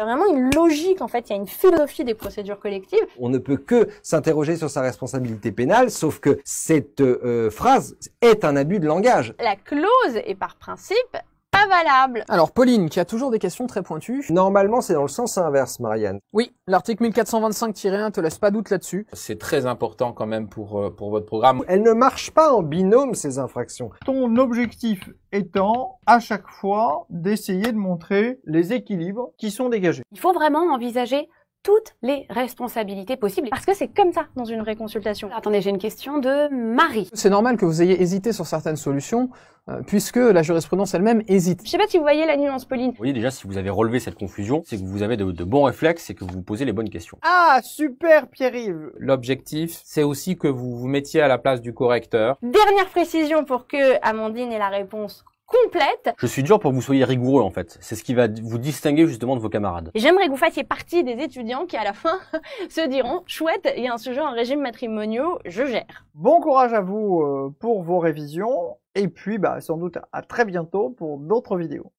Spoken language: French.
Il y a vraiment une logique, en fait, il y a une philosophie des procédures collectives. On ne peut que s'interroger sur sa responsabilité pénale, sauf que cette euh, phrase est un abus de langage. La clause est par principe alors Pauline, qui a toujours des questions très pointues. Normalement, c'est dans le sens inverse, Marianne. Oui, l'article 1425-1 te laisse pas doute là-dessus. C'est très important quand même pour, euh, pour votre programme. Elles ne marchent pas en binôme, ces infractions. Ton objectif étant à chaque fois d'essayer de montrer les équilibres qui sont dégagés. Il faut vraiment envisager toutes les responsabilités possibles parce que c'est comme ça dans une réconsultation. Attendez, j'ai une question de Marie. C'est normal que vous ayez hésité sur certaines solutions euh, puisque la jurisprudence elle-même hésite. Je sais pas si vous voyez la nuance, Pauline. Vous voyez déjà, si vous avez relevé cette confusion, c'est que vous avez de, de, bons réflexes et que vous vous posez les bonnes questions. Ah, super Pierre-Yves L'objectif, c'est aussi que vous vous mettiez à la place du correcteur. Dernière précision pour que Amandine ait la réponse complète. Je suis dur pour que vous soyez rigoureux en fait. C'est ce qui va vous distinguer justement de vos camarades. J'aimerais que vous fassiez partie des étudiants qui à la fin se diront chouette, il y a un sujet en régime matrimoniaux, je gère. Bon courage à vous euh, pour vos révisions et puis bah sans doute à très bientôt pour d'autres vidéos.